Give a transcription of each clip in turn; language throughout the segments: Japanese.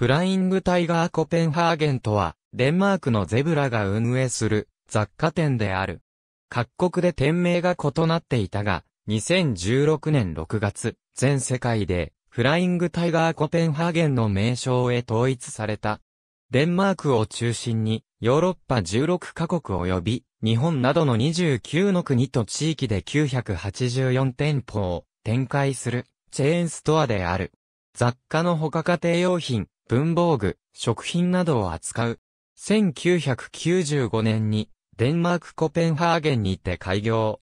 フライングタイガーコペンハーゲンとは、デンマークのゼブラが運営する雑貨店である。各国で店名が異なっていたが、2016年6月、全世界でフライングタイガーコペンハーゲンの名称へ統一された。デンマークを中心に、ヨーロッパ16カ国及び、日本などの29の国と地域で984店舗を展開するチェーンストアである。雑貨の他家庭用品、文房具、食品などを扱う。1995年にデンマークコペンハーゲンにて開業。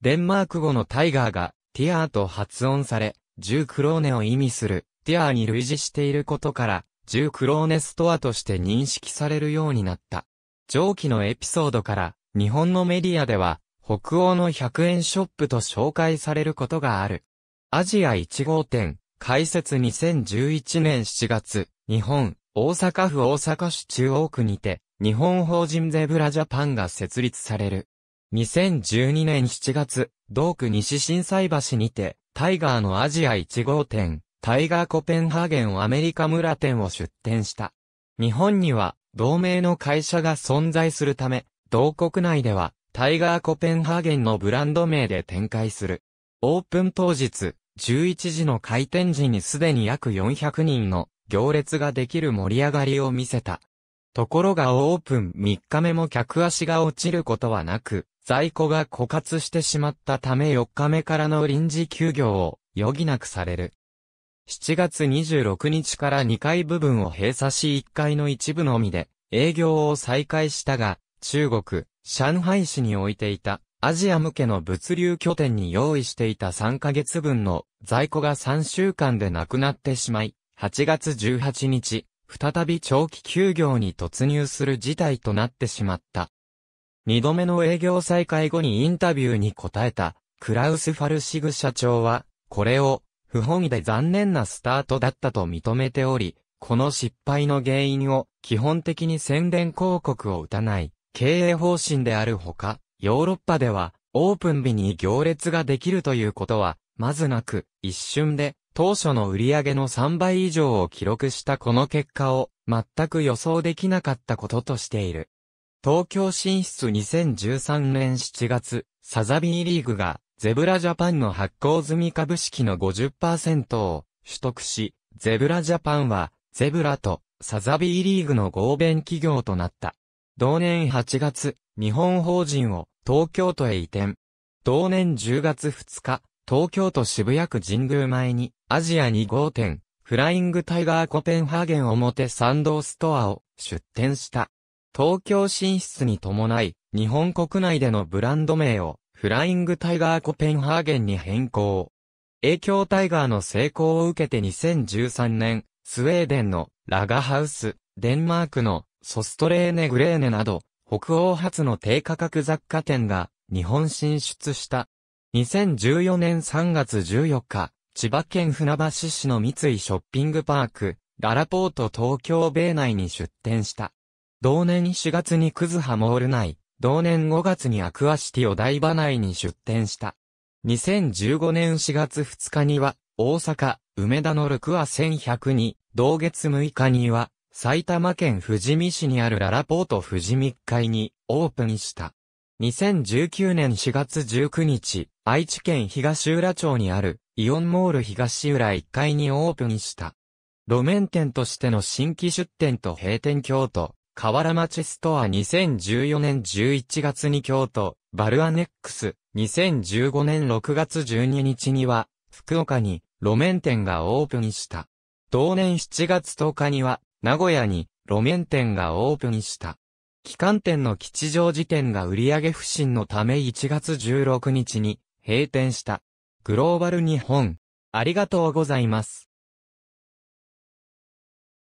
デンマーク語のタイガーがティアーと発音され、10クローネを意味するティアーに類似していることから、10クローネストアとして認識されるようになった。上記のエピソードから、日本のメディアでは、北欧の100円ショップと紹介されることがある。アジア1号店、開設2011年7月、日本、大阪府大阪市中央区にて、日本法人ゼブラジャパンが設立される。2012年7月、同区西震災橋にて、タイガーのアジア1号店、タイガーコペンハーゲンアメリカ村店を出店した。日本には、同盟の会社が存在するため、同国内では、タイガーコペンハーゲンのブランド名で展開する。オープン当日、11時の開店時にすでに約400人の行列ができる盛り上がりを見せた。ところがオープン3日目も客足が落ちることはなく、在庫が枯渇してしまったため4日目からの臨時休業を余儀なくされる。7月26日から2階部分を閉鎖し1階の一部のみで営業を再開したが、中国、上海市に置いていたアジア向けの物流拠点に用意していた3ヶ月分の在庫が3週間でなくなってしまい、8月18日、再び長期休業に突入する事態となってしまった。二度目の営業再開後にインタビューに答えた、クラウス・ファルシグ社長は、これを、不本意で残念なスタートだったと認めており、この失敗の原因を基本的に宣伝広告を打たない経営方針であるほか、ヨーロッパではオープン日に行列ができるということは、まずなく、一瞬で当初の売り上げの3倍以上を記録したこの結果を全く予想できなかったこととしている。東京進出2013年7月、サザビーリーグがゼブラジャパンの発行済み株式の50%を取得し、ゼブラジャパンはゼブラとサザビーリーグの合弁企業となった。同年8月、日本法人を東京都へ移転。同年10月2日、東京都渋谷区神宮前に、アジア2号店、フライングタイガーコペンハーゲン表参道ストアを出店した。東京進出に伴い、日本国内でのブランド名を、フライングタイガーコペンハーゲンに変更。影響タイガーの成功を受けて2013年、スウェーデンのラガハウス、デンマークのソストレーネグレーネなど、北欧発の低価格雑貨店が日本進出した。2014年3月14日、千葉県船橋市の三井ショッピングパーク、ララポート東京米内に出店した。同年4月にクズハモール内、同年5月にアクアシティお台場内に出店した。2015年4月2日には、大阪、梅田のルクア1100に、同月6日には、埼玉県富士見市にあるララポート富士見会にオープンした。2019年4月19日、愛知県東浦町にあるイオンモール東浦1階にオープンした。路面店としての新規出店と閉店京都、河原町ストア2014年11月に京都、バルアネックス、2015年6月12日には、福岡に路面店がオープンした。同年7月10日には、名古屋に路面店がオープンした。期間店の吉祥寺店が売上不振のため1月16日に閉店した。グローバル日本。ありがとうございます。